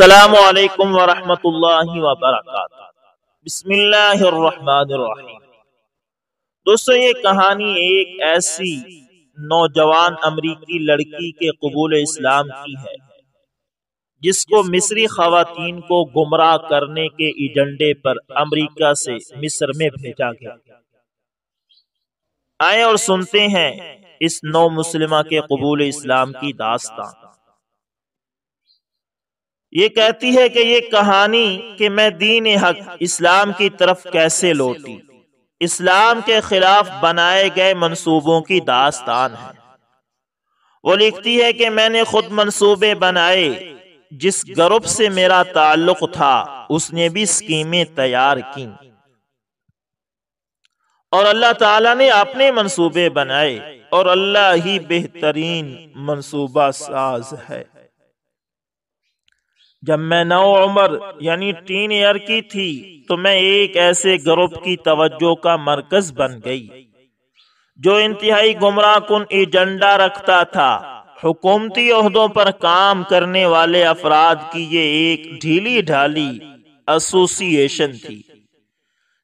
السلام عليكم ورحمة الله وبركاته بسم الله الرحمن الرحيم दोस्तों ये कहानी एक ऐसी नौजवान अमरीकी लड़की के कबूल इस्लाम की है जिसको मिस्री खातन को गुमराह करने के एजेंडे पर अमरीका से मिस्र में भेजा गया आए और सुनते हैं इस नौ मुसलिमा के कबूल इस्लाम की दास्तान ये कहती है कि ये कहानी कि मैं दीन हक इस्लाम की तरफ कैसे लौटी इस्लाम के खिलाफ बनाए गए मंसूबों की दास्तान है वो लिखती है कि मैंने खुद मंसूबे बनाए जिस ग्रुप से मेरा ताल्लुक था उसने भी स्कीमें तैयार की और अल्लाह ताला ने अपने मंसूबे बनाए और अल्लाह ही बेहतरीन मंसूबा साज है जब मैं नौ उम्र यानी टीन ईयर की थी तो मैं एक ऐसे ग्रुप की तवज्जो का मरकज बन गई जो इंतहाई गुमराह कन एजेंडा रखता था हुकूमती अहदों पर काम करने वाले अफराद की ये एक ढीली ढाली एसोसिएशन थी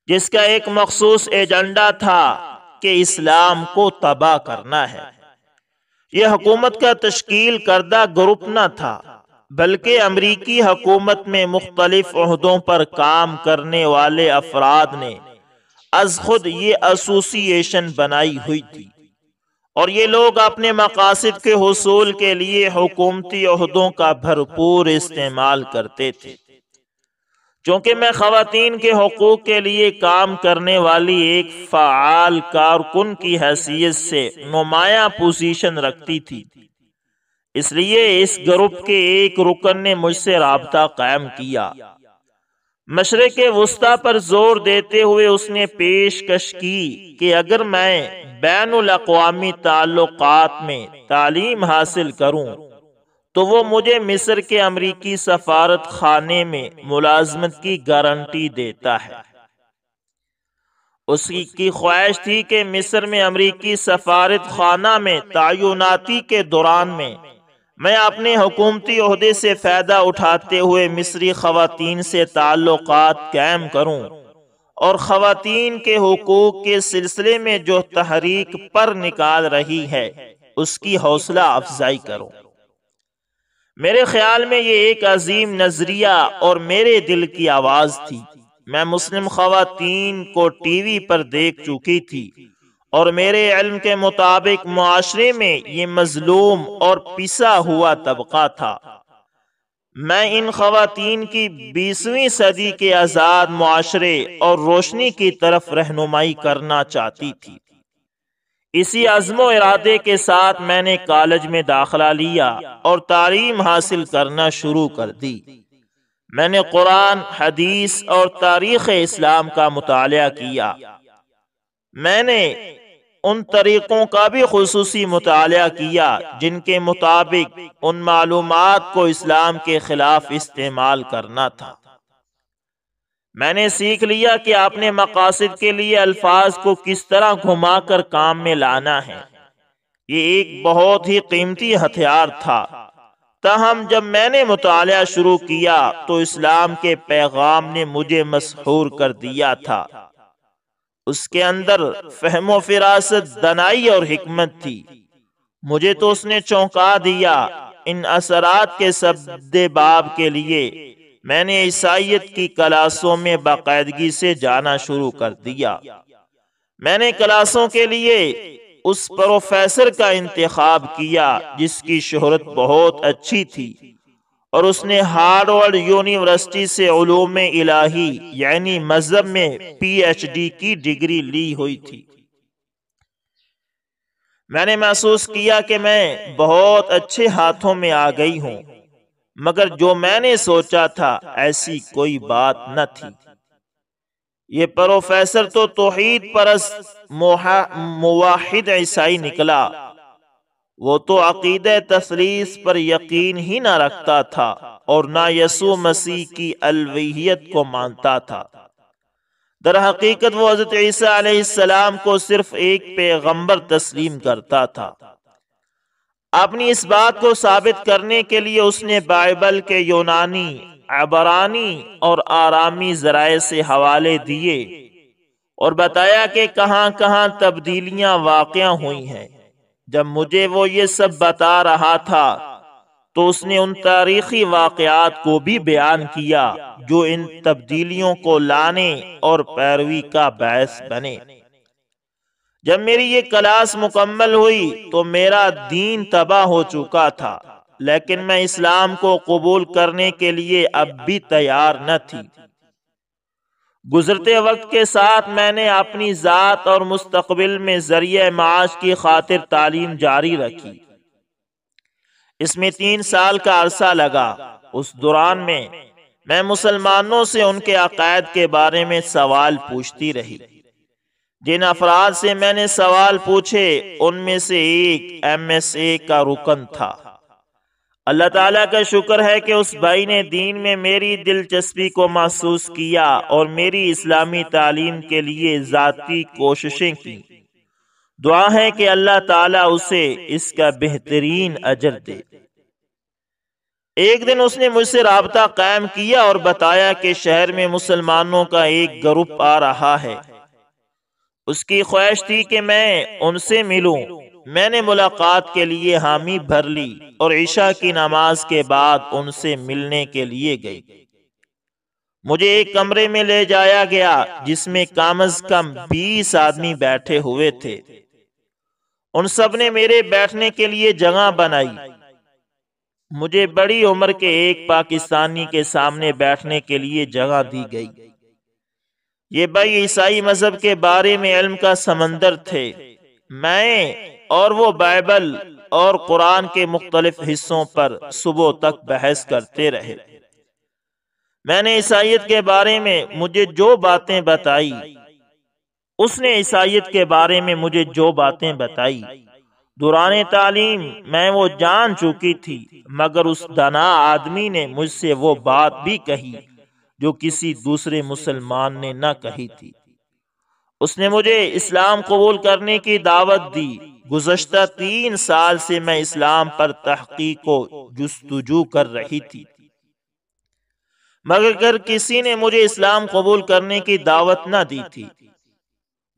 जिसका एक मखसूस एजेंडा था कि इस्लाम को तबाह करना है यह हुकूमत का तश्कील करदा ग्रुप न था बल्कि अमरीकी हकूमत में मुख्तलिफों पर काम करने वाले अफराद ने अज खुद ये एसोसिएशन बनाई हुई थी और ये लोग अपने मकासद के हसूल के लिए हुकूमती का भरपूर इस्तेमाल करते थे चूंकि मैं खातन के हकूक़ के लिए काम करने वाली एक फ़ाल कारकुन की हैसियत से नुमाया पोजीशन रखती थी इसलिए इस ग्रुप के एक रुकन ने मुझसे रबता कायम किया के वस्ता पर जोर देते हुए उसने पेशकश की कि अगर मैं बैन अवी ताल्लुक में तालीम हासिल करूं तो वो मुझे मिस्र के अमरीकी सफारत खाने में मुलाजमत की गारंटी देता है उसकी ख्वाहिश थी कि मिस्र में अमरीकी सफारत खाना में तयनाती के दौरान में मैं अपने हुकूमती अहदे से फ़ायदा उठाते हुए मिस्री ख़वातीन से ताल्लुक़ कायम करूँ और ख़वातीन के हकूक़ के सिलसिले में जो तहरीक पर निकाल रही है उसकी हौसला अफजाई करूँ मेरे ख्याल में ये एक अजीम नज़रिया और मेरे दिल की आवाज़ थी मैं मुस्लिम ख़वातीन को टी वी पर देख चुकी थी और मेरे इल्म के मुताबिक माशरे में ये मजलूम और पिसा हुआ तबका था मैं इन खातन की बीसवीं सदी के आज़ाद माशरे और रोशनी की तरफ रहनुमाई करना चाहती थी इसी अज़मो इरादे के साथ मैंने कॉलेज में दाखिला लिया और तालीम हासिल करना शुरू कर दी मैंने कुरान हदीस और तारीख़ इस्लाम का मुताल किया मैंने उन तरीक़ों का भी खसूसी मुताल किया जिनके मुताबिक उन मालूम को इस्लाम के खिलाफ इस्तेमाल करना था मैंने सीख लिया कि आपने मकासद के लिए अल्फाज को किस तरह घुमा कर काम में लाना है ये एक बहुत ही कीमती हथियार था तहम जब मैंने मुताल शुरू किया तो इस्लाम के पैगाम ने मुझे मशहूर कर दिया था उसके अंदर फहमो फिरासत दनाई और हिकमत थी मुझे तो उसने चौंका दिया इन असरात के शब्द बाब के लिए मैंने ईसाइत की क्लासों में बाकायदगी से जाना शुरू कर दिया मैंने क्लासों के लिए उस प्रोफेसर का इंतखब किया जिसकी शोहरत बहुत अच्छी थी और उसने हार्वर्ड यूनिवर्सिटी से ूम इलाही यानी मजहब में पीएचडी की डिग्री ली हुई थी मैंने महसूस किया कि मैं बहुत अच्छे हाथों में आ गई हूं मगर जो मैंने सोचा था ऐसी कोई बात न थी ये प्रोफेसर तो तोहीद परस्त मुवाहिद ईसाई निकला वो तो अकीद तफरीज पर यकीन ही ना रखता था और ना यसु मसीह की अलवियत को मानता था दर हकीकत वो हजरत ईसीम को सिर्फ एक पैगम्बर तस्लीम करता था अपनी इस बात को साबित करने के लिए उसने बाइबल के यूनानी अबरानी और आरामी जराए से हवाले दिए और बताया कि कहाँ कहाँ तब्दीलियाँ वाकया हुई हैं जब मुझे वो ये सब बता रहा था तो उसने उन तारीखी वाकयात को भी बयान किया जो इन तब्दीलियों को लाने और पैरवी का बहस बने जब मेरी ये क्लास मुकम्मल हुई तो मेरा दीन तबाह हो चुका था लेकिन मैं इस्लाम को कबूल करने के लिए अब भी तैयार न थी गुजरते वक्त के साथ मैंने अपनी ज़ात और मुस्तबिल में ज़रिए माश की खातिर तालीम जारी रखी इसमें तीन साल का अरसा लगा उस दौरान में मैं मुसलमानों से उनके अकायद के बारे में सवाल पूछती रही जिन अफराद से मैंने सवाल पूछे उनमें से एक एम एस ए का रुकन था अल्लाह ताला का शुक्र है कि उस भाई ने दीन में मेरी दिलचस्पी को महसूस किया और मेरी इस्लामी तालीम के लिए ज़ाती कोशिशें की दुआ है कि अल्लाह ताला उसे इसका बेहतरीन अजर दे एक दिन उसने मुझसे रबता कायम किया और बताया कि शहर में मुसलमानों का एक ग्रुप आ रहा है उसकी ख्वाहिश थी कि मैं उनसे मिलूं मैंने मुलाकात के लिए हामी भर ली और ईशा की नमाज के बाद उनसे मिलने के लिए गई मुझे एक कमरे में ले जाया गया जिसमें कम अज कम बीस आदमी बैठे हुए थे उन सब ने मेरे बैठने के लिए जगह बनाई मुझे बड़ी उम्र के एक पाकिस्तानी के सामने बैठने के लिए जगह दी गई ये भाई ईसाई मजहब के बारे में इल्म का समंदर थे मैं और वो बाइबल और कुरान के मुख्तलिफ हिस्सों पर सुबह तक बहस करते रहे मैंने ईसाइत के बारे में मुझे जो बातें बताई उसने ईसाइत के बारे में मुझे जो बातें बताई दुरान तालीम मैं वो जान चुकी थी मगर उस दना आदमी ने मुझसे वो बात भी कही जो किसी दूसरे मुसलमान ने ना कही थी उसने मुझे इस्लाम कबूल करने की दावत दी गुजशत तीन साल से मैं इस्लाम पर तहकी को जस्तजू कर रही थी मगर अगर किसी ने मुझे इस्लाम कबूल करने की दावत न दी थी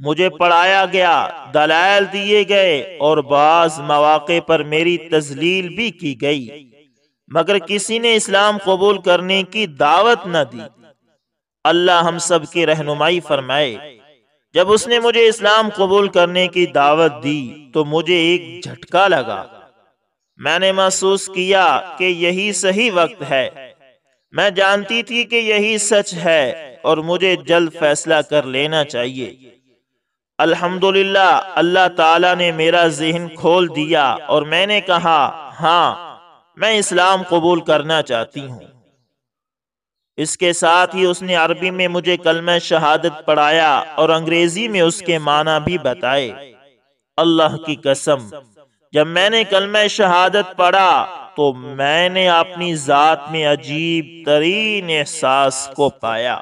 मुझे पढ़ाया गया दलाल दिए गए और बाज मौाक पर मेरी तजलील भी की गई मगर किसी ने इस्लाम कबूल करने की दावत न दी अल्लाह हम सब की रहनुमाई फरमाए जब उसने मुझे इस्लाम कबूल करने की दावत दी तो मुझे एक झटका लगा मैंने महसूस किया कि यही सही वक्त है मैं जानती थी कि यही सच है और मुझे जल्द फैसला कर लेना चाहिए अल्हम्दुलिल्लाह अल्लाह ताला ने मेरा जहन खोल दिया और मैंने कहा हाँ मैं इस्लाम कबूल करना चाहती हूँ इसके साथ ही उसने अरबी में मुझे कलम शहादत पढ़ाया और अंग्रेजी में उसके माना भी बताए अल्लाह की कसम जब मैंने कलम शहादत पढ़ा तो मैंने अपनी ज़ात में अजीब तरीन एहसास को पाया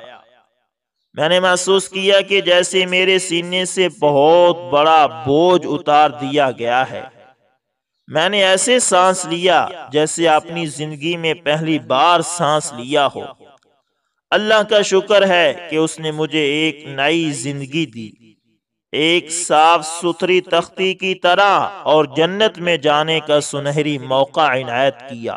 मैंने महसूस किया कि जैसे मेरे सीने से बहुत बड़ा बोझ उतार दिया गया है मैंने ऐसे सांस लिया जैसे अपनी जिंदगी में पहली बार सांस लिया हो अल्लाह का शुक्र है कि उसने मुझे एक नई जिंदगी दी एक साफ सुथरी तख्ती की तरह और जन्नत में जाने का सुनहरी मौका इनायत किया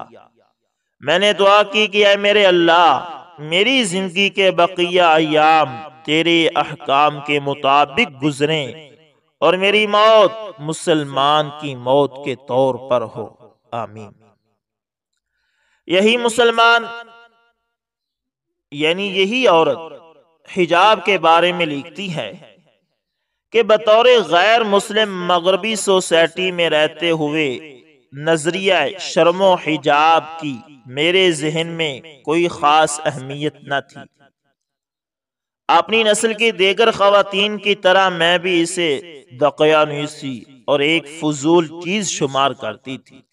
मैंने दुआ की कि अय मेरे अल्लाह मेरी जिंदगी के बकिया अयाम तेरे अहकाम के मुताबिक गुजरे और मेरी मौत मुसलमान की मौत के तौर पर हो आमीन यही मुसलमान यानी यही औरत हिजाब के बारे में लिखती है कि बतौर गैर मुस्लिम मगरबी सोसाइटी में रहते हुए नजरिया शर्म हिजाब की मेरे जहन में कोई ख़ास अहमियत न थी अपनी नस्ल की देकर खातन की तरह मैं भी इसे दकयानुसी और एक फजूल चीज़ शुमार करती थी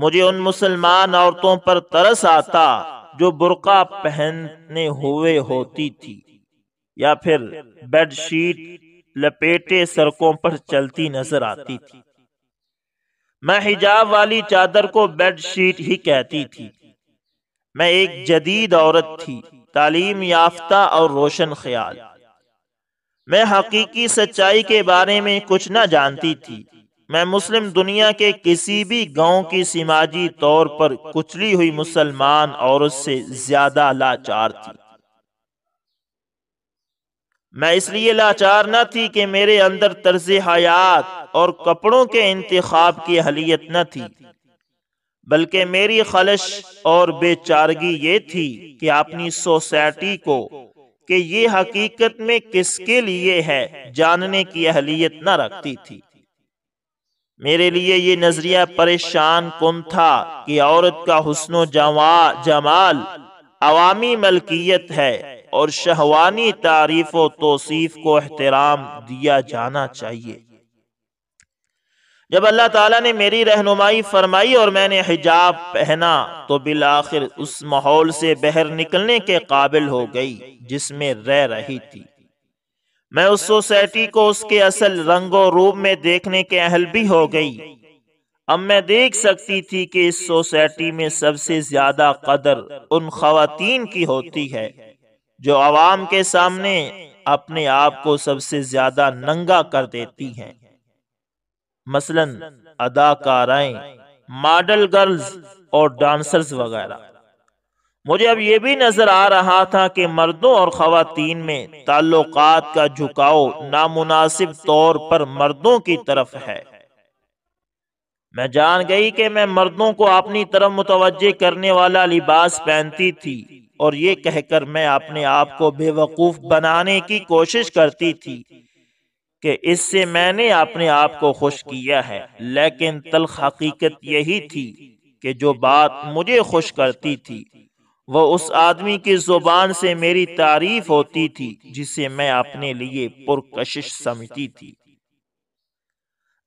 मुझे उन मुसलमान औरतों पर तरस आता जो बुरका पहनने हुए होती थी या फिर बेडशीट लपेटे सड़कों पर चलती नजर आती थी मैं हिजाब वाली चादर को बेडशीट ही कहती थी मैं एक जदीद औरत थी तालीम याफ्ता और रोशन ख्याल मैं हकीकी सच्चाई के बारे में कुछ ना जानती थी मैं मुस्लिम दुनिया के किसी भी गांव की समाजी तौर पर कुचली हुई मुसलमान औरत से ज्यादा लाचार थी मैं इसलिए लाचार न थी कि मेरे अंदर तर्ज हयात और कपड़ों के इंतखब की हलियत न थी बल्कि मेरी खलश और बेचारगी ये थी कि अपनी सोसाइटी को कि ये हकीकत में किसके लिए है जानने की अहलियत न रखती थी मेरे लिए ये नज़रिया परेशान कन था कि औरत का हुसन जमा जमाल अवामी मलकियत है और शहवानी तारीफ और तोसीफ़ को अहतराम दिया जाना चाहिए जब अल्लाह ताला ने मेरी रहनुमाई फरमाई और मैंने हिजाब पहना तो बिल आखिर उस माहौल से बहर निकलने के काबिल हो गई जिसमें रह रही थी मैं उस सोसाइटी को उसके असल रंग और रूप में देखने के अहल भी हो गई अब मैं देख सकती थी कि इस सोसाइटी में सबसे ज्यादा कदर उन खातन की होती है जो आवाम के सामने अपने आप को सबसे ज्यादा नंगा कर देती हैं मसलन अदाकाराएं मॉडल गर्ल्स और डांसर्स वगैरह मुझे अब यह भी नजर आ रहा था कि मर्दों और खातन में ताल्लुक का झुकाव नामुनासिब तौर पर मर्दों की तरफ है मैं जान गई कि मैं मर्दों को अपनी तरफ मुतवजह करने वाला लिबास पहनती थी और ये कहकर मैं अपने आप को बेवकूफ बनाने की कोशिश करती थी कि इससे मैंने अपने आप को खुश किया है लेकिन तल हकीकत यही थी कि जो बात मुझे खुश करती थी वह उस आदमी की जुबान से मेरी तारीफ होती थी जिसे मैं अपने लिए पुरकशिश समझती थी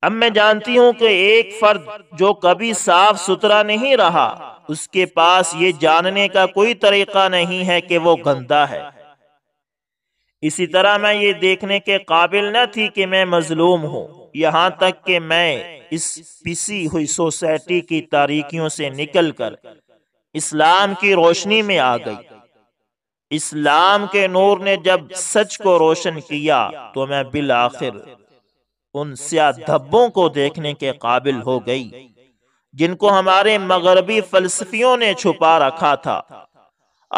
अब मैं जानती हूं कि एक फर्द जो कभी साफ सुथरा नहीं रहा उसके पास ये जानने का कोई तरीका नहीं है कि वो गंदा है इसी तरह मैं ये देखने के काबिल न थी कि मैं मजलूम हूं यहां तक कि मैं इस पिसी हुई सोसाइटी की तारीखियों से निकलकर इस्लाम की रोशनी में आ गई इस्लाम के नूर ने जब सच को रोशन किया तो मैं बिल आखिर उन स्या धब्बों को देखने के काबिल हो गई जिनको हमारे मगरबी फलसफियों ने छुपा रखा था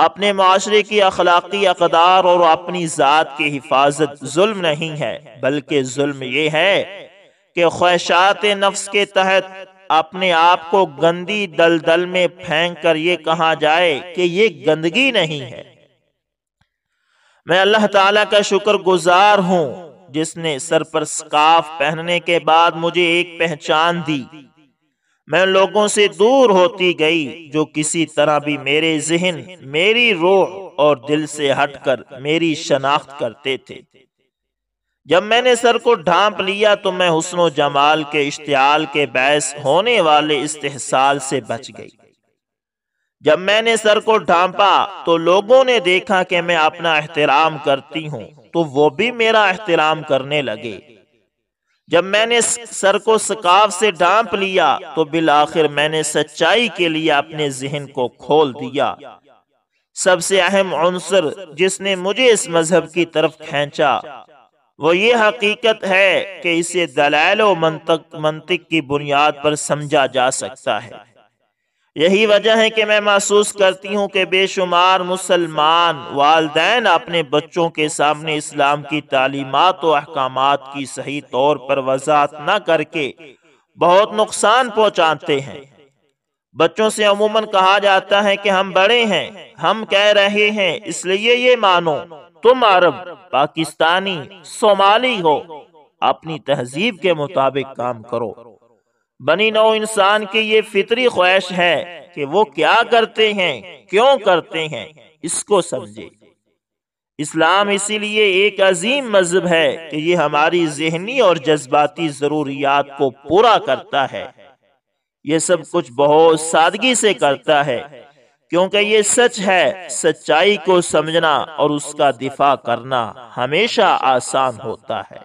अपने माशरे की अखलाकी अकदार और अपनी ज़ात की हिफाजत जुल्म नहीं है बल्कि जुल्म ये है कि ख्वाहिशात नफ्स के तहत अपने आप को गंदी दलदल में फेंक कर ये कहा जाए कि ये गंदगी नहीं है मैं अल्लाह ताला का शुक्र गुजार हूं जिसने सर पर स्काफ पहनने के बाद मुझे एक पहचान दी मैं लोगों से दूर होती गई जो किसी तरह भी मेरे जहन मेरी रोह और दिल से हटकर मेरी शनाख्त करते थे जब मैंने सर को ढांप लिया तो मैं हुसन जमाल के इश्तियाल के बैस होने वाले इस्तेहसाल से बच गई जब मैंने सर को ढांपा तो लोगों ने देखा कि मैं अपना एहतराम करती हूं तो वो भी मेरा एहतराम करने लगे जब मैंने सर को सकाफ से ढांप लिया तो बिल आखिर मैंने सच्चाई के लिए अपने जहन को खोल दिया सबसे अहम अंसर जिसने मुझे इस मजहब की तरफ खींचा वो ये हकीकत है कि इसे दलाल मंतक मंतिक की बुनियाद पर समझा जा सकता है यही वजह है कि मैं महसूस करती हूँ कि बेशुमार मुसलमान वालदेन अपने बच्चों के सामने इस्लाम की तालीमत और अहकाम की सही तौर पर वजात न करके बहुत नुकसान पहुँचाते हैं बच्चों से अमूमन कहा जाता है कि हम बड़े हैं हम कह रहे हैं इसलिए ये मानो तुम अरब पाकिस्तानी सोमाली हो अपनी तहजीब के मुताबिक काम करो बनी नौ इंसान की ये फितरी ख्वाहिश है कि वो क्या करते हैं क्यों करते हैं इसको समझे इस्लाम इसीलिए एक अजीम मजहब है कि ये हमारी जहनी और जज्बाती ज़रूरियात को पूरा करता है ये सब कुछ बहुत सादगी से करता है क्योंकि ये सच है सच्चाई को समझना और उसका दिफा करना हमेशा आसान होता है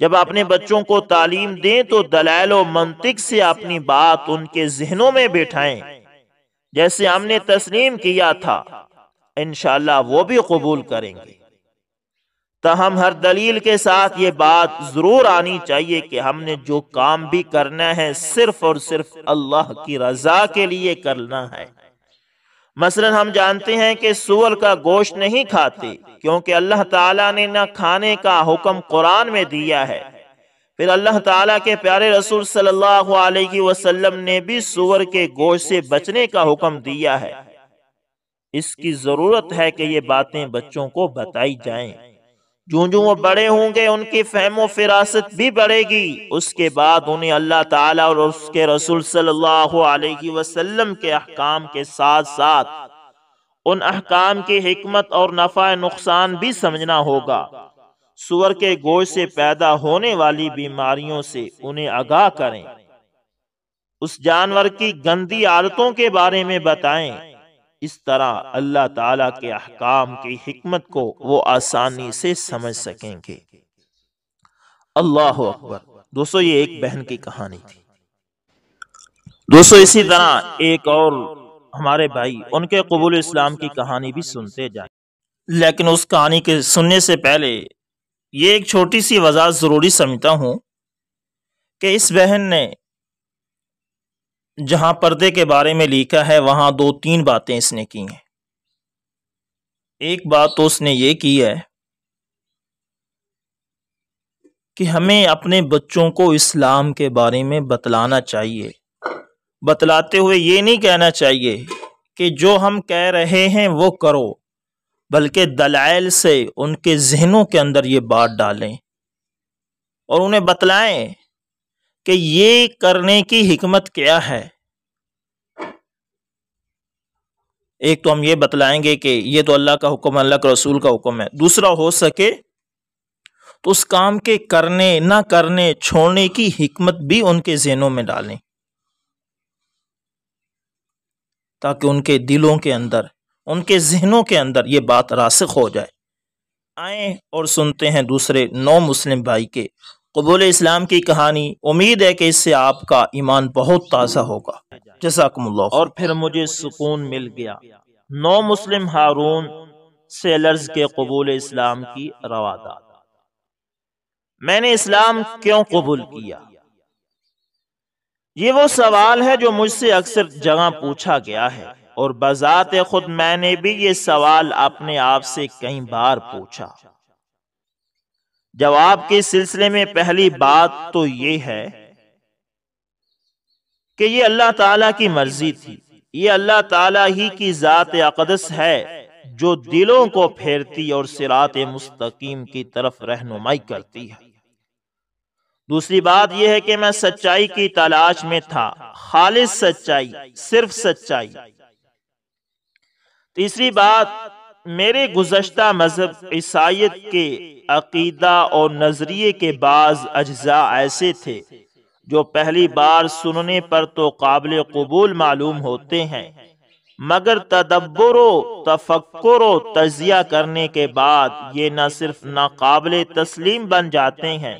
जब अपने बच्चों को तालीम दें तो दलाल और मंतिक से अपनी बात उनके जहनों में बैठाएं जैसे हमने तस्लीम किया था इनशाला वो भी कबूल करेंगे हम हर दलील के साथ ये बात ज़रूर आनी चाहिए कि हमने जो काम भी करना है सिर्फ और सिर्फ अल्लाह की रजा के लिए करना है मसलन हम जानते हैं कि सुअर का गोश्त नहीं खाते क्योंकि अल्लाह ताला ने ना खाने का हुक्म कुरान में दिया है फिर अल्लाह ताला के प्यारे रसूल सल्लल्लाहु अलैहि वसल्लम ने भी सुअर के गोश्त से बचने का हुक्म दिया है इसकी ज़रूरत है कि ये बातें बच्चों को बताई जाएं। जो जो वो बड़े होंगे उनकी फहमो फिरासत भी बढ़ेगी उसके बाद उन्हें अल्लाह ताला और उसके रसूल सल्लल्लाहु अलैहि वसल्लम के अहकाम के साथ साथ उन अहकाम की हमत और नफ़ा नुकसान भी समझना होगा सुअर के गोश से पैदा होने वाली बीमारियों से उन्हें आगाह करें उस जानवर की गंदी आदतों के बारे में बताएं इस तरह अल्लाह ताला के अहकाम की हमत को वो आसानी से समझ सकेंगे अल्लाह अकबर दोस्तों ये एक बहन की कहानी थी दोस्तों इसी तरह एक और हमारे भाई उनके कबूल इस्लाम की कहानी भी सुनते जाए लेकिन उस कहानी के सुनने से पहले ये एक छोटी सी वजह ज़रूरी समझता हूं कि इस बहन ने जहाँ पर्दे के बारे में लिखा है वहाँ दो तीन बातें इसने की हैं एक बात तो उसने ये की है कि हमें अपने बच्चों को इस्लाम के बारे में बतलाना चाहिए बतलाते हुए ये नहीं कहना चाहिए कि जो हम कह रहे हैं वो करो बल्कि दलाइल से उनके जहनों के अंदर ये बात डालें और उन्हें बतलाएं कि ये करने की हिकमत क्या है एक तो हम ये बतलाएंगे कि ये तो अल्लाह का हुक्म अल्लाह के रसूल का हुक्म है दूसरा हो सके तो उस काम के करने ना करने छोड़ने की हिकमत भी उनके जहनों में डालें ताकि उनके दिलों के अंदर उनके जहनों के अंदर ये बात रासिक हो जाए आए और सुनते हैं दूसरे नौ मुस्लिम भाई के कबूल इस्लाम की कहानी उम्मीद है कि इससे आपका ईमान बहुत ताज़ा होगा जैसा और फिर मुझे सुकून मिल गया नौ मुस्लिम हारून सेलर्स के कबूल इस्लाम की रवादा मैंने इस्लाम क्यों कबूल किया ये वो सवाल है जो मुझसे अक्सर जगह पूछा गया है और बजात खुद मैंने भी ये सवाल अपने आप से कई बार पूछा जवाब के सिलसिले में पहली बात तो ये है कि ये अल्लाह ताला की मर्जी थी ये अल्लाह ताला ही की ज़ात अकदस है जो दिलों को फेरती और सिरात मुस्तकीम की तरफ रहनुमाई करती है दूसरी बात यह है कि मैं सच्चाई की तलाश में था खालिश सच्चाई सिर्फ सच्चाई तीसरी बात मेरे गुजशत मजहब ईसाइत के अकीदा और नज़रिए के बाद अज्जा ऐसे थे जो पहली बार सुनने पर तो काबिल कबूल मालूम होते हैं मगर तदब्बर तफक्र तजिया करने के बाद ये न सिर्फ नाकबिल तस्लीम बन जाते हैं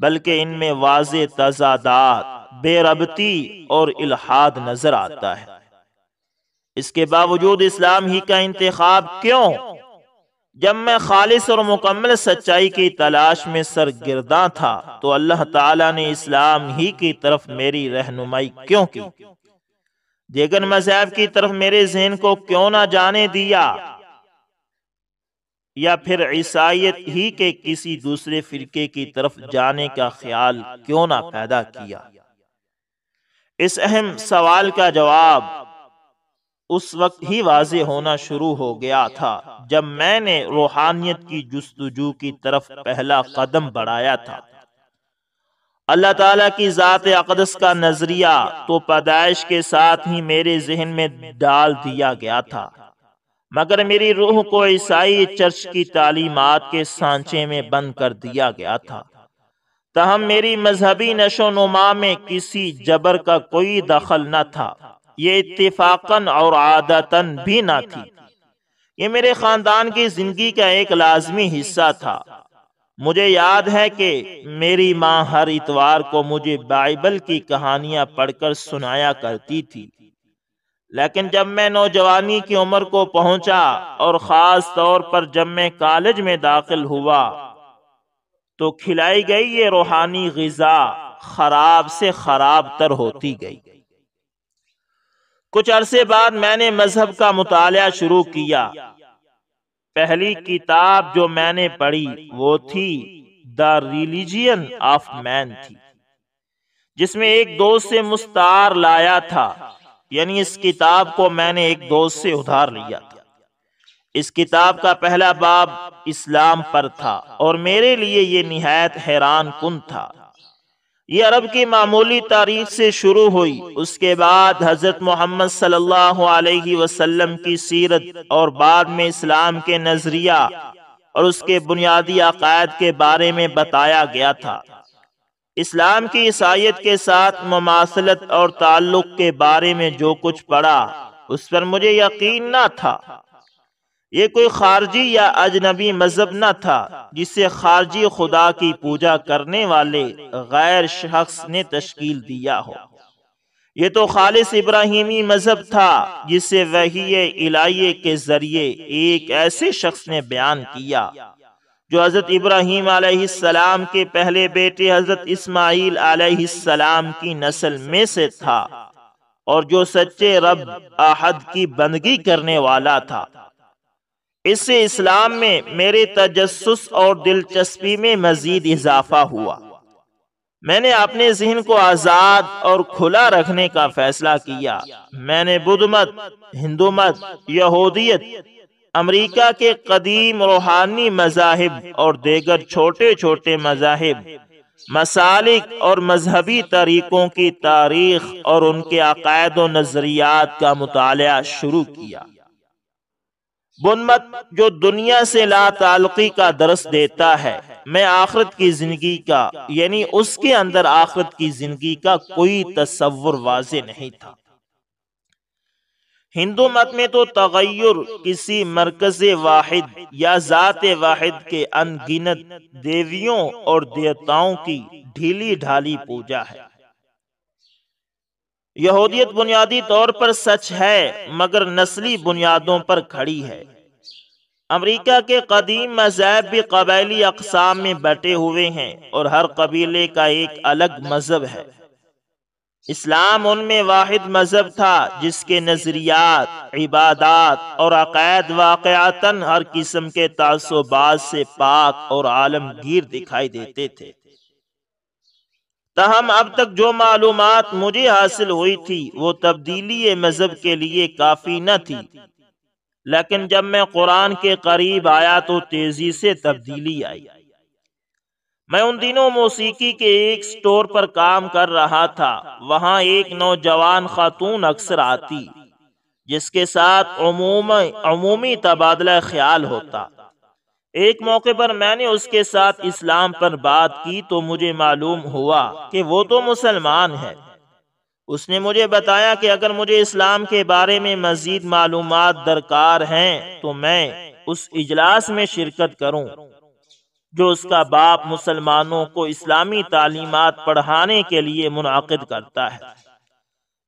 बल्कि इनमें वाज तजादात बेरबती और इलाहाद नज़र आता है इसके बावजूद इस्लाम ही का इंतखब क्यों जब मैं खालिश और मुकम्मल सच्चाई की तलाश में सरगिरदा था तो अल्लाह ताला ने इस्लाम ही की तरफ मेरी रहनुमाई क्यों की जेगर मजहब की तरफ मेरे जहन को क्यों ना जाने दिया या फिर ईसाइत ही के किसी दूसरे फिरके की तरफ जाने का ख्याल क्यों ना पैदा किया इस अहम सवाल का जवाब उस वक्त ही वाज होना शुरू हो गया था जब मैंने रूहानियत की जस्तजू की तरफ पहला कदम बढ़ाया था अल्लाह ताला की ज़ात अकदस का नज़रिया तो पैदाइश के साथ ही मेरे जहन में डाल दिया गया था मगर मेरी रूह को ईसाई चर्च की तालीमत के सांचे में बंद कर दिया गया था तहम मेरी मजहबी नशो नुमा में किसी जबर का कोई दखल न था ये इतफाकन और आदतन भी ना थी ये मेरे ख़ानदान की ज़िंदगी का एक लाजमी हिस्सा था मुझे याद है कि मेरी माँ हर इतवार को मुझे बाइबल की कहानियां पढ़कर सुनाया करती थी लेकिन जब मैं नौजवानी की उम्र को पहुंचा और ख़ास तौर पर जब मैं कॉलेज में दाखिल हुआ तो खिलाई गई ये रूहानी गज़ा खराब से खराब तर होती गई कुछ अरसे बाद मैंने मजहब का मुताल शुरू किया पहली किताब जो मैंने पढ़ी वो थी द रिलीजियन ऑफ मैन थी जिसमें एक दोस्त से मुस्तार लाया था यानी इस किताब को मैंने एक दोस्त से उधार लिया था इस किताब का पहला बाब इस्लाम पर था और मेरे लिए ये निहायत हैरान कन था ये अरब की मामूली तारीख से शुरू हुई उसके बाद हज़रत मोहम्मद सल्लल्लाहु अलैहि वसल्लम की सीरत और बाद में इस्लाम के नज़रिया और उसके बुनियादी अकायद के बारे में बताया गया था इस्लाम की ईसाइत के साथ ममासलत और ताल्लुक़ के बारे में जो कुछ पढ़ा उस पर मुझे यकीन ना था ये कोई खारजी या अजनबी मजहब न था जिसे खारजी खुदा की पूजा करने वाले गैर शख्स ने तश्कील दिया हो ये तो खालिस इब्राहिमी मजहब था जिसे वही इलाइए के जरिए एक ऐसे शख्स ने बयान किया जो हज़रत इब्राहिम आलाम के पहले बेटे हज़रत इसमाइल आलाम की नस्ल में से था और जो सच्चे रब अहद की बंदगी करने वाला था इससे इस्लाम में मेरे तजस और दिलचस्पी में मजीद इजाफा हुआ मैंने अपने जहन को आज़ाद और खुला रखने का फैसला किया मैंने बुद्ध मत हिंदू मत यहूदियत अमरीका के कदीम रूहानी मजाहब और देगर छोटे छोटे मजाहब मसालिक और मजहबी तरीक़ों की तारीख और उनके अकायद नज़रियात का मुताल शुरू किया बुनमत जो दुनिया से ला का दरस देता है मैं आखरत की जिंदगी का यानी उसके अंदर आखरत की जिंदगी का कोई तस्वुर वाज नहीं था हिंदू मत में तो तगैर किसी मरकज वाहिद या ज़ात वाहिद के अनगिनत देवियों और देवताओं की ढीली ढाली पूजा है यहूदियत बुनियादी तौर पर सच है मगर नस्ली बुनियादों पर खड़ी है अमरीका के कदीम मजहब भी कबायली अकसाम में बटे हुए हैं और हर कबीले का एक अलग मज़हब है इस्लाम उनमें वाहिद मज़हब था जिसके नज़रियात इबादत और अक़ैद वाकयातन हर किस्म के तासोबाज से पाक और आलमगीर दिखाई देते थे तहम अब तक जो मालूम मुझे हासिल हुई थी वो तब्दीली मज़हब के लिए काफ़ी न थी लेकिन जब मैं कुरान के करीब आया तो तेज़ी से तब्दीली आई मैं उन दिनों मौसीकी के एक स्टोर पर काम कर रहा था वहां एक नौजवान खातून अक्सर आती जिसके साथ अमूमी तबादला ख्याल होता एक मौके पर मैंने उसके साथ इस्लाम पर बात की तो मुझे मालूम हुआ कि वो तो मुसलमान है उसने मुझे बताया कि अगर मुझे इस्लाम के बारे में मजीद मालूम दरकार हैं तो मैं उस इजलास में शिरकत करूं जो उसका बाप मुसलमानों को इस्लामी तालीमत पढ़ाने के लिए मुनद करता है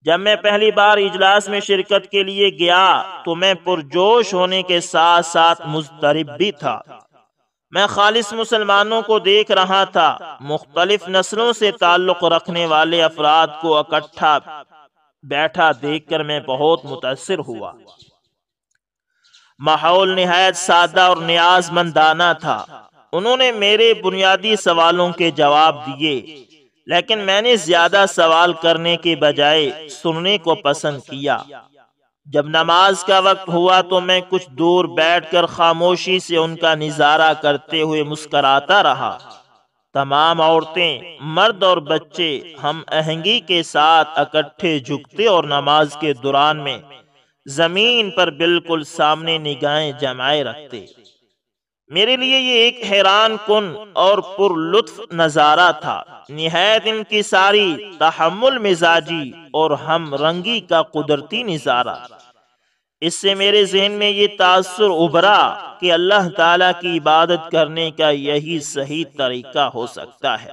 जब मैं पहली बार इजलास में शिरकत के लिए गया तो मैं पुरजोश होने के साथ साथ मुस्तरब भी था मैं खालिश मुसलमानों को देख रहा था मुख्तलिफ नस्लों से ताल्लुक़ रखने वाले अफराद को इकट्ठा बैठा देख कर मैं बहुत मुतासर हुआ माहौल नहायत सादा और न्याजमंदाना था उन्होंने मेरे बुनियादी सवालों के जवाब दिए लेकिन मैंने ज्यादा सवाल करने के बजाय सुनने को पसंद किया जब नमाज का वक्त हुआ तो मैं कुछ दूर बैठकर खामोशी से उनका नज़ारा करते हुए मुस्कराता रहा तमाम औरतें मर्द और बच्चे हम आहंगी के साथ इकट्ठे झुकते और नमाज के दौरान में ज़मीन पर बिल्कुल सामने निगाहें जमाए रखते मेरे लिए ये एक हैरान कन और पुरलुत्फ नज़ारा था नहायत इनकी सारी तहमुल मिजाजी और हम रंगी का कुदरती नज़ारा इससे मेरे जहन में ये तासर उभरा कि अल्लाह ताला की इबादत करने का यही सही तरीका हो सकता है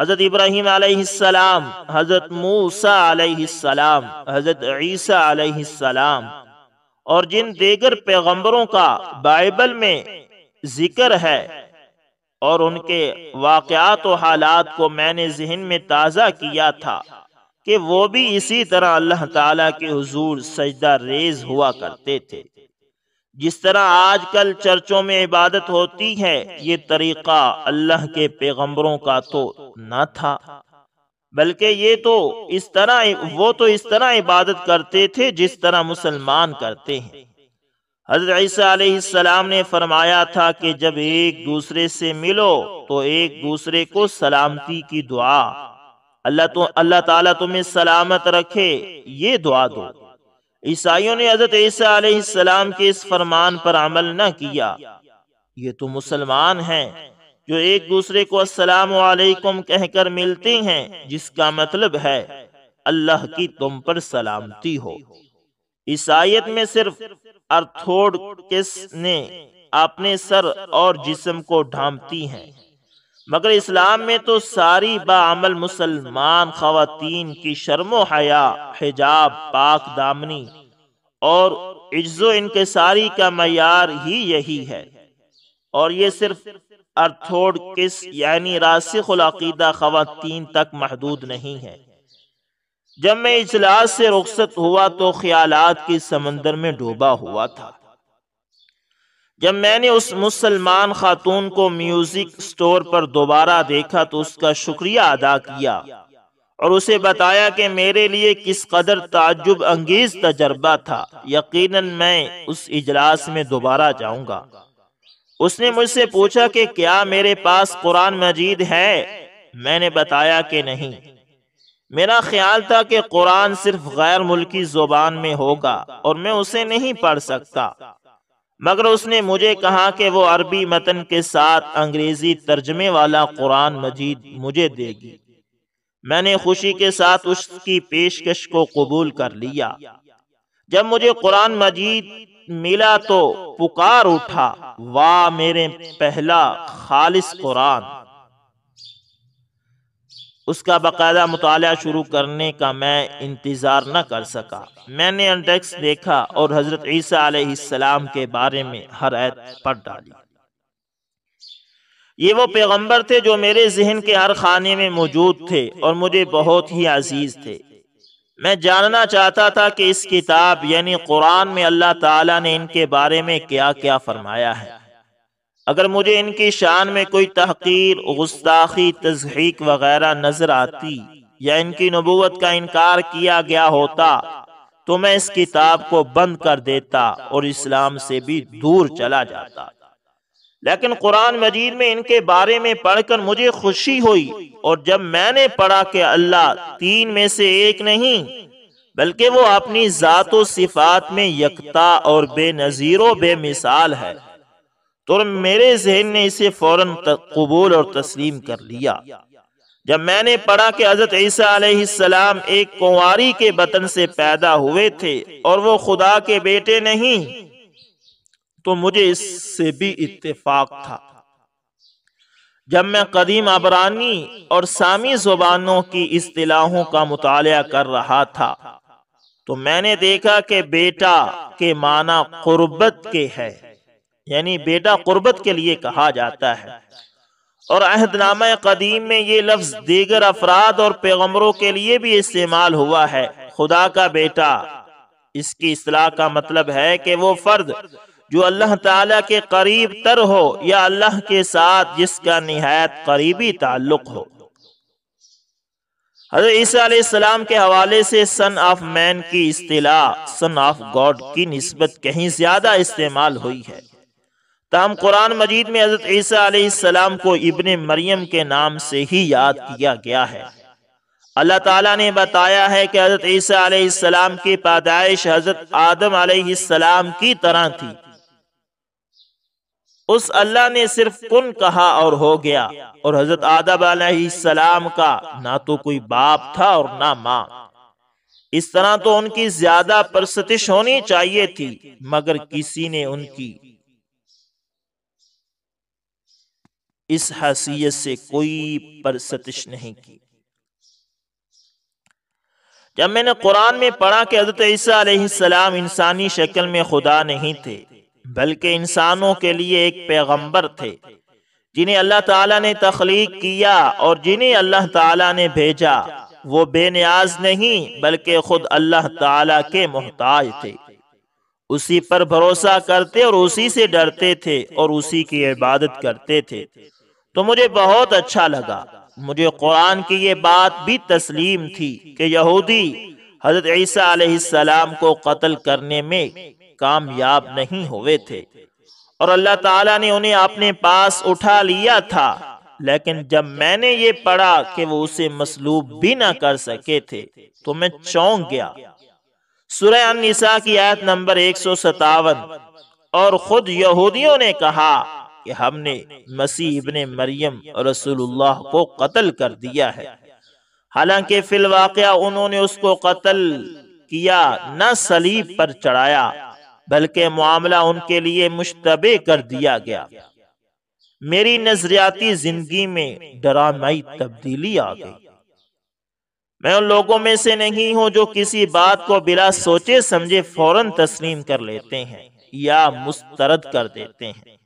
हज़रत इब्राहिम आसमाम हज़रत मूसा आसमाम हज़रत ईसा आसमाम और जिन देगर पैगंबरों का बाइबल में जिक्र है और उनके वाकत और हालात को मैंने जहन में ताज़ा किया था कि वो भी इसी तरह अल्लाह ताला के हुजूर सजदा रेज हुआ करते थे जिस तरह आजकल चर्चों में इबादत होती है ये तरीका अल्लाह के पैगंबरों का तो, तो न था बल्कि ये तो इस तरह वो तो इस तरह इबादत करते थे जिस तरह मुसलमान करते हैं हजरत ईसा ने फरमाया था कि जब एक दूसरे से मिलो तो एक दूसरे को सलामती की दुआ अल्लाह तो अल्लाह ताला तुम्हें सलामत रखे ये दुआ दो ईसाइयों ने हजरत ईसा के इस फरमान पर अमल न किया ये तो मुसलमान हैं जो एक दूसरे को असलम वालेकुम कहकर मिलते हैं जिसका मतलब है अल्लाह की तुम पर सलामती हो इस आयत में सिर्फ अर्थोड किस ने अपने सर और जिस्म को ढांपती हैं मगर इस्लाम में तो सारी बामल मुसलमान खातन की शर्मो हया हिजाब पाक दामनी और इज्जो इनके सारी का मैार ही यही है और ये सिर्फ अर्थोड किस यानी रासिखीदा खातन तक महदूद नहीं है जब मैं इजलास से रुखसत हुआ तो, तो ख्याल के समंदर में डूबा हुआ था जब मैंने उस मुसलमान खातून को म्यूजिक स्टोर पर दोबारा देखा तो, तो उसका शुक्रिया अदा किया और उसे बताया कि मेरे लिए किस कदर ताजुब अंगेज तजर्बा था यकीनन मैं उस इजलास में दोबारा जाऊंगा उसने मुझसे पूछा कि क्या मेरे पास कुरान मजीद है मैंने बताया कि नहीं मेरा ख्याल था कि कुरान सिर्फ गैर मुल्की जुबान में होगा और मैं उसे नहीं पढ़ सकता मगर उसने मुझे कहा कि वो अरबी मतन के साथ अंग्रेजी तर्जमे वाला कुरान मजीद मुझे देगी मैंने खुशी के साथ उसकी पेशकश को कबूल कर लिया जब मुझे कुरान मजीद मिला तो पुकार उठा वाह मेरे पहला खालिस कुरान उसका बाकायदा मुताल शुरू करने का मैं इंतज़ार न कर सका मैंने इंडेक्स देखा और हज़रत ईसा सलाम के बारे में हर ऐत पढ़ डाली ये वो पैगंबर थे जो मेरे जहन के हर खाने में मौजूद थे और मुझे बहुत ही अजीज थे मैं जानना चाहता था कि इस किताब यानी कुरान में अल्लाह ताला ने इनके बारे में क्या क्या फरमाया है अगर मुझे इनकी शान में कोई तहकीर गुस्ताखी तजहीक वगैरह नजर आती या इनकी नबूवत का इनकार किया गया होता तो मैं इस किताब को बंद कर देता और इस्लाम से भी दूर चला जाता लेकिन कुरान मजीद में इनके बारे में पढ़कर मुझे खुशी हुई और जब मैंने पढ़ा कि अल्लाह तीन में से एक नहीं बल्कि वो अपनी ज़ात सिफात में यकता और बेनज़ीर बेमिसाल है तो मेरे जहन ने इसे फौरन कबूल और तस्लीम कर लिया जब मैंने पढ़ा कि हजरत ईसा एक कुंवारी के बतन से पैदा हुए थे और वो खुदा के बेटे नहीं तो मुझे इससे भी इत्तेफाक था जब मैं कदीम अबरानी और सामी जुबानों की असलाहों का मुताल कर रहा था तो मैंने देखा कि बेटा के माना कुर्बत के है यानी बेटा कुर्बत के लिए कहा जाता है और अहदनामा कदीम में ये लफ्ज दीगर अफराद और पैगम्बरों के लिए भी इस्तेमाल हुआ है खुदा का बेटा इसकी असलाह का मतलब है कि वो फर्द जो अल्लाह ताला के करीब तर हो या अल्लाह के साथ जिसका नहायत करीबी ताल्लुक हो हजरत ईसीम के हवाले से सन ऑफ मैन की अतलाह सन ऑफ गॉड की नस्बत कहीं ज़्यादा इस्तेमाल हुई है तहम कुरान मजीद में हज़रत ईसीम को इबन मरियम के नाम से ही याद किया गया है अल्लाह ताला ने बताया है कि हज़रत ईसीम की पैदाइश हज़रत आदम आसमाम की तरह थी उस अल्लाह ने सिर्फ कुन कहा और हो गया और हजरत आदब सलाम का ना तो कोई बाप था और ना माँ इस तरह तो उनकी ज्यादा प्रस्तिश होनी चाहिए थी मगर किसी ने उनकी इस हसीियत से कोई प्रस्तिश नहीं की जब मैंने कुरान में पढ़ा कि हजरत ईसा सलाम इंसानी शक्ल में खुदा नहीं थे बल्कि इंसानों के लिए एक पैगंबर थे जिन्हें अल्लाह ताला ने तख्लीक किया और जिन्हें अल्लाह ताला ने भेजा वो बेनियाज नहीं बल्कि खुद अल्लाह ताला के मोहताज थे उसी पर भरोसा करते और उसी से डरते थे और उसी की इबादत करते थे तो मुझे बहुत अच्छा लगा मुझे कुरान की ये बात भी तस्लीम थी कि यहूदी हजरत ईसा सलाम को कत्ल करने में कामयाब नहीं हुए थे और अल्लाह ताला ने उन्हें अपने पास उठा लिया था लेकिन जब मैंने ये पढ़ा कि वो उसे मसलूब भी ना कर सके थे तो मैं चौंक गया सुरह अनिसा की आयत नंबर एक सौ सतावन और खुद यहूदियों ने कहा कि हमने मसीह इबन मरियम रसूलुल्लाह को कत्ल कर दिया है हालांकि फिलवाक़ उन्होंने उसको कत्ल किया न सलीब पर चढ़ाया बल्कि मामला उनके लिए मुश्तबे कर दिया गया मेरी नजरियाती जिंदगी में डरामई तब्दीली आ गई मैं उन लोगों में से नहीं हूं जो किसी बात को बिना सोचे समझे फौरन तस्लीम कर लेते हैं या मुस्तरद कर देते हैं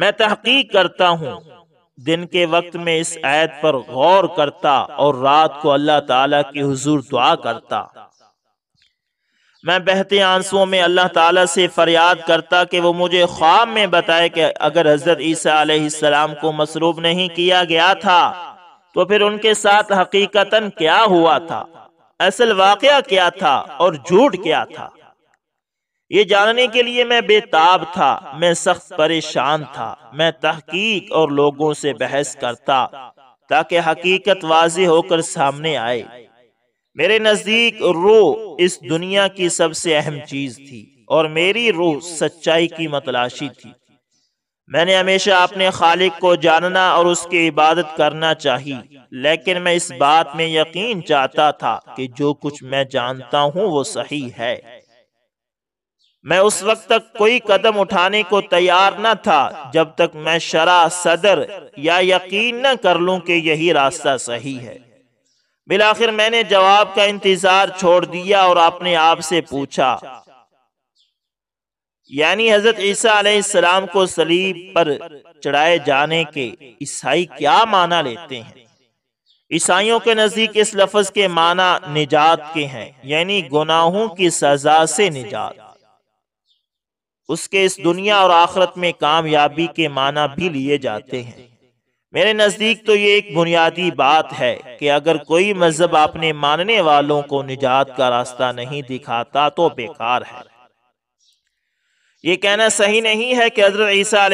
मैं तहकीक करता हूं दिन के वक्त में इस आयत पर गौर करता और रात को अल्लाह ताला के हुजूर दुआ करता मैं बहते आंसुओं में अल्लाह ताला से फरियाद करता कि वो मुझे ख्वाब में बताए कि अगर हज़रत ईसा आसमाम को मसरूब नहीं किया गया था तो फिर उनके साथ हकीकतन क्या हुआ था असल वाक़ क्या था और झूठ क्या था ये जानने के लिए मैं बेताब था मैं सख्त परेशान था मैं तहकीक और लोगों से बहस करता ताकि हकीकत वाज होकर सामने आए मेरे नज़दीक रो इस दुनिया की सबसे अहम चीज़ थी और मेरी रूह सच्चाई की मतलाशी थी मैंने हमेशा अपने खालिक को जानना और उसकी इबादत करना चाहिए लेकिन मैं इस बात में यकीन चाहता था कि जो कुछ मैं जानता हूँ वो सही है मैं उस वक्त तक कोई कदम उठाने को तैयार न था जब तक मैं शरा सदर या यकीन न कर लूं कि यही रास्ता सही है बिलाखिर मैंने जवाब का इंतजार छोड़ दिया और अपने आप से पूछा यानी हजरत ईसा को सलीब पर चढ़ाए जाने के ईसाई क्या माना लेते हैं ईसाइयों के नजदीक इस लफज के माना निजात के हैं यानी गुनाहों की सजा से निजात उसके इस दुनिया और आखरत में कामयाबी के माना भी लिए जाते हैं मेरे नज़दीक तो ये एक बुनियादी बात है कि अगर कोई मज़हब अपने मानने वालों को निजात का रास्ता नहीं दिखाता तो बेकार है ये कहना सही नहीं है कि हज़रत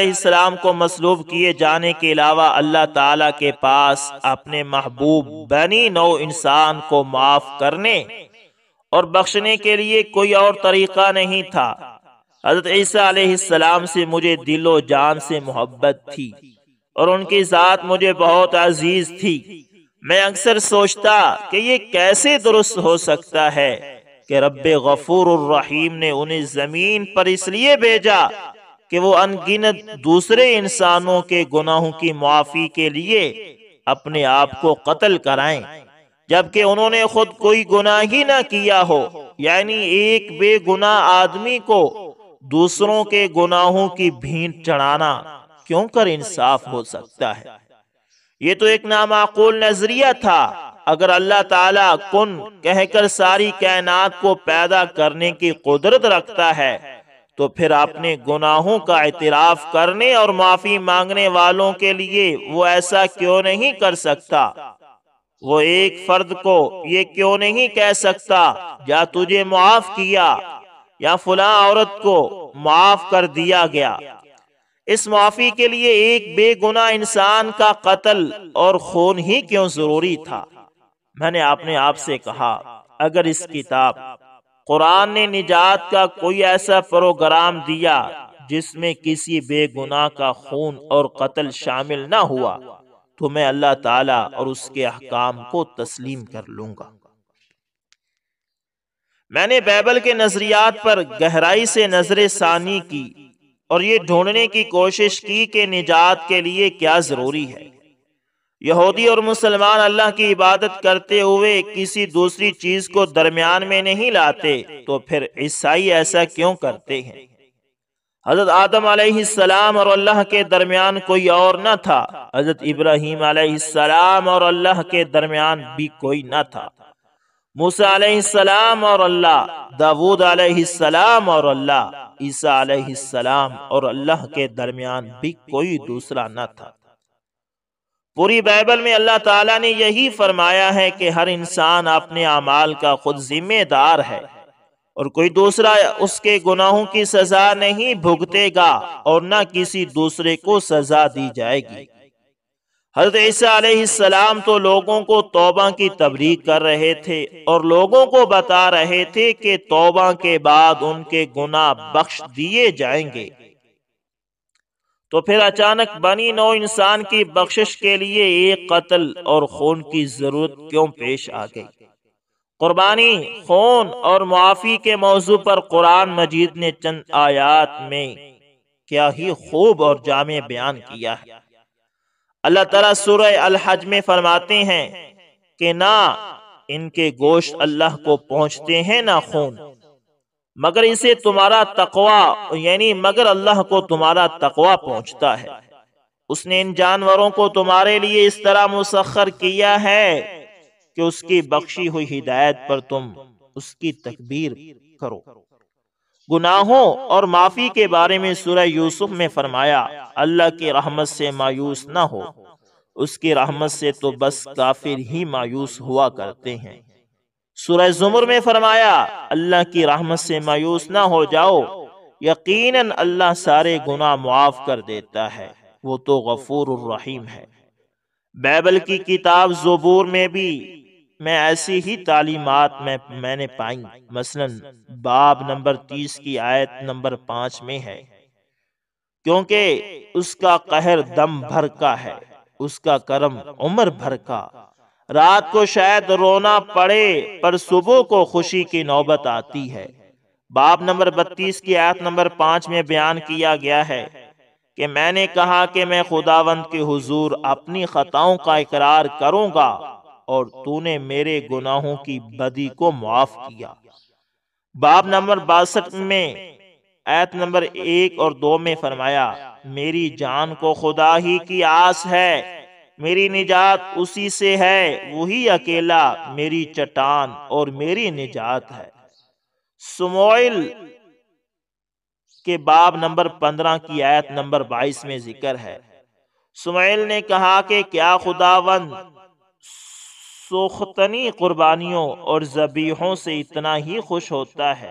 ईसा को मसलूब किए जाने के अलावा अल्लाह ताला के पास अपने महबूब बनी नौ इंसान को माफ़ करने और बख्शने के लिए कोई और तरीका नहीं था हज़रत ईसा से मुझे दिलो जान से मोहब्बत थी और उनकी ज़ात मुझे बहुत अजीज थी मैं अक्सर सोचता कि ये कैसे दुरुस्त हो सकता है कि रब गफूर रहीम ने उन्हें ज़मीन पर इसलिए भेजा कि वो अनगिनत दूसरे इंसानों के गुनाहों की माफी के लिए अपने आप को कत्ल कराएं जबकि उन्होंने खुद कोई गुनाह ही ना किया हो यानी एक बेगुनाह आदमी को दूसरों के गुनाहों की भीड़ चढ़ाना क्यों कर इंसाफ हो सकता है ये तो एक नामाकूल नजरिया था अगर अल्लाह ताला कुन कहकर सारी कायनात को पैदा करने की कुदरत रखता है तो फिर अपने गुनाहों का एतराफ़ करने और माफ़ी मांगने वालों के लिए वो ऐसा क्यों नहीं कर सकता वो एक फर्द को ये क्यों नहीं कह सकता या तुझे माफ किया या फुला औरत को माफ कर दिया गया इस माफ़ी के लिए एक बेगुना इंसान का कत्ल और खून ही क्यों जरूरी था मैंने आपने आपसे कहा अगर इस किताब कुरान ने निजात का कोई ऐसा प्रोग्राम दिया जिसमें किसी बेगुनाह का खून और कत्ल शामिल ना हुआ तो मैं अल्लाह ताला और उसके अहकाम को तस्लीम कर लूंगा मैंने बाइबल के नजरियात पर गहराई से नजर सानी की और ये ढूंढने की कोशिश की कि निजात के लिए क्या ज़रूरी है यहूदी और मुसलमान अल्लाह की इबादत करते हुए किसी दूसरी चीज़ को दरमियान में नहीं लाते तो फिर ईसाई ऐसा क्यों करते हैं हज़रत आदम सलाम और अल्लाह के दरमियान कोई और न था हज़रत इब्राहिम सलाम और अल्लाह के दरमियान भी कोई न था मूसा सलाम और अल्लाह दाऊद सलाम और अल्लाह ईसा अलैहिस्सलाम और अल्लाह के दरमियान भी कोई दूसरा न था पूरी बाइबल में अल्लाह ताला ने यही फरमाया है कि हर इंसान अपने अमाल का खुद जिम्मेदार है और कोई दूसरा उसके गुनाहों की सजा नहीं भुगतेगा और न किसी दूसरे को सजा दी जाएगी हजरत सलाम तो लोगों को तोबा की तबरीक कर रहे थे और लोगों को बता रहे थे कि तोबा के बाद उनके गुना बख्श दिए जाएंगे तो फिर अचानक बनी नौ इंसान की बख्शिश के लिए एक कत्ल और खून की जरूरत क्यों पेश आ गई कुर्बानी खून और मुआफ़ी के मौजू पर कुरान मजीद ने चंद आयात में क्या ही खूब और जामे बयान किया है अल्लाह तला सुर अलहज में फरमाते हैं कि ना इनके गोश्त अल्लाह को पहुंचते हैं ना खून मगर इसे तुम्हारा तकवा यानी मगर अल्लाह को तुम्हारा तकवा पहुंचता है उसने इन जानवरों को तुम्हारे लिए इस तरह मुसखर किया है कि उसकी बख्शी हुई हिदायत पर तुम उसकी तकबीर करो गुनाहों और माफ़ी के बारे में सुरह यूसुफ में फरमाया अल्लाह की रहमत से मायूस न हो उसकी रहमत से तो बस काफिर ही मायूस हुआ करते हैं सुरह जुमर में फरमाया अल्लाह की रहमत से मायूस ना हो जाओ यकीनन अल्लाह सारे गुनाह मुआफ कर देता है वो तो गफूर रहीम है बाइबल की किताब जबूर में भी मैं ऐसी ही तालीमत में मैंने पाई मसलन बाब नंबर तीस की आयत नंबर पांच में है क्योंकि उसका कहर दम भर का है उसका करम उम्र भर का रात को शायद रोना पड़े पर सुबह को खुशी की नौबत आती है बाब नंबर बत्तीस की आयत नंबर पांच में बयान किया गया है कि मैंने कहा कि मैं खुदावंत के हुजूर अपनी खताओं का इकरार करूंगा और तूने मेरे गुनाहों की बदी को माफ किया बाब नंबर बासठ में आयत नंबर एक और दो में फरमाया मेरी जान को खुदा ही की आस है मेरी निजात उसी से है वही अकेला मेरी चट्टान और मेरी निजात है सुमोइल के बाब नंबर पंद्रह की आयत नंबर बाईस में जिक्र है सुमैल ने कहा कि क्या खुदावंद सोख्तनी कुर्बानियों और जबीहों से इतना ही खुश होता है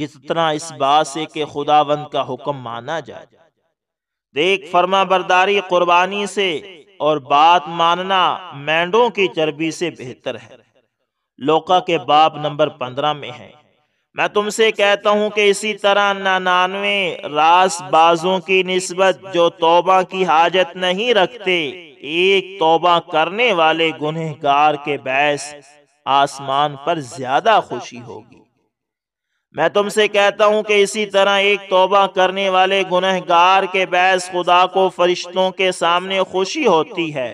जितना इस बात से के खुदावंद का हुक्म माना जाए देख फर्मा बरदारी कुर्बानी से और बात मानना मेंढों की चर्बी से बेहतर है लोका के बाप नंबर पंद्रह में है मैं तुमसे कहता हूं कि इसी तरह नानवे रास बाजों की नस्बत जो तोबा की हाजत नहीं रखते एक तौबा करने वाले गुनहगार के बैस आसमान पर ज्यादा खुशी होगी मैं तुमसे कहता हूं कि इसी तरह एक तौबा करने वाले गुनहगार के बैस खुदा को फरिश्तों के सामने खुशी होती है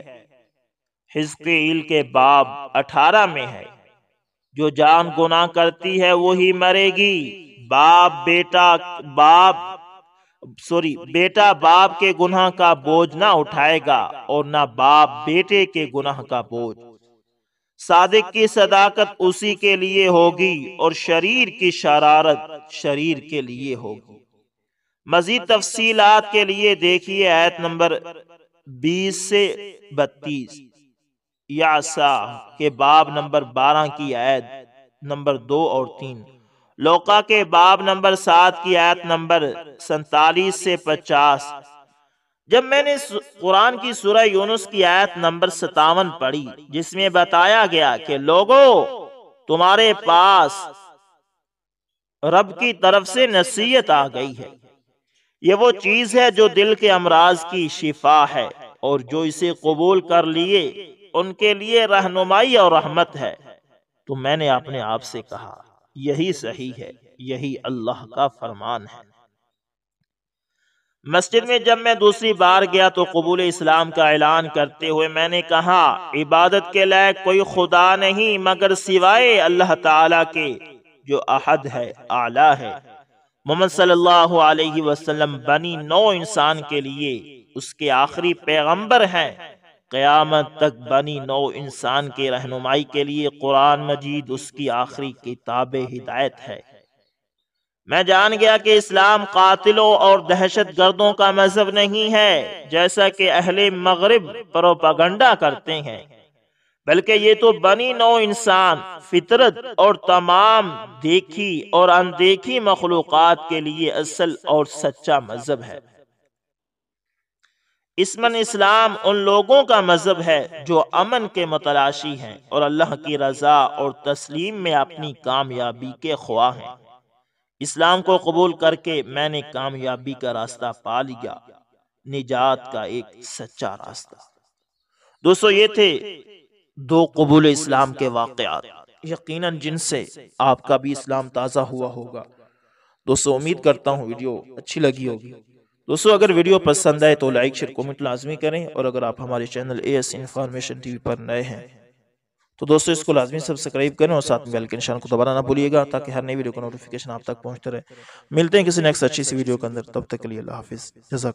हिजकेल के बाब अठारह में है जो जान गुना करती है वो ही मरेगी बाप बेटा बाप सॉरी बेटा बाप के गुनाह का बोझ ना उठाएगा और ना बाप बेटे के गुनाह का बोझ सादिक की सदाकत उसी के लिए होगी और शरीर की शरारत शरीर के लिए होगी मजीद तफसीलात के लिए देखिए आयत नंबर 20 से 32 यासा के बाब नंबर 12 की आयत नंबर दो और तीन लोका के बाब नंबर सात की आयत नंबर सैतालीस से पचास जब मैंने कुरान की सुरह यूनुस की आयत नंबर सतावन पढ़ी जिसमें बताया गया कि लोगों तुम्हारे पास रब की तरफ से नसीहत आ गई है ये वो चीज है जो दिल के अमराज की शिफा है और जो इसे कबूल कर लिए उनके लिए रहनुमाई और रहमत है तो मैंने अपने आप से कहा यही सही है यही अल्लाह का फरमान है मस्जिद में जब मैं दूसरी बार गया तो कबूल इस्लाम का ऐलान करते हुए मैंने कहा इबादत के लायक कोई खुदा नहीं मगर सिवाय अल्लाह ताला के जो अहद है आला है मोहम्मद सल्लल्लाहु अलैहि वसल्लम बनी नौ इंसान के लिए उसके आखिरी पैगंबर हैं क़यामत तक बनी नौ इंसान के रहनुमाई के लिए कुरान मजीद उसकी आखिरी किताब हिदायत है मैं जान गया कि इस्लाम कातिलों और दहशत गर्दों का मजहब नहीं है जैसा कि अहले मगरब प्रोपागंडा करते हैं बल्कि ये तो बनी नौ इंसान फितरत और तमाम देखी और अनदेखी मखलूक के लिए असल और सच्चा मजहब है इसमन इस्लाम उन लोगों का मजहब है जो अमन के मतलाशी हैं और अल्लाह की रजा और तस्लीम में अपनी कामयाबी के ख्वाह हैं इस्लाम को कबूल करके मैंने कामयाबी का रास्ता पा लिया निजात का एक सच्चा रास्ता दोस्तों ये थे दो कबूल इस्लाम के वाकयात यकीनन जिनसे आपका भी इस्लाम ताज़ा हुआ होगा दोस्तों उम्मीद करता हूँ वीडियो अच्छी लगी होगी दोस्तों अगर वीडियो पसंद आए तो लाइक शेयर कमेंट लाजमी करें और अगर आप हमारे channel A S information V पर नए हैं तो दोस्तों इसको लाजमी सब्सक्राइब करें और साथ में बेल के निशान को दोबारा ना भूलिएगा ताकि हर नई वीडियो का नोटिफिकेशन आप तक पहुंचते रहे मिलते हैं किसी नेक्स्ट अच्छी सी वीडियो के अंदर तब तक के लिए हाफिज़ जजाक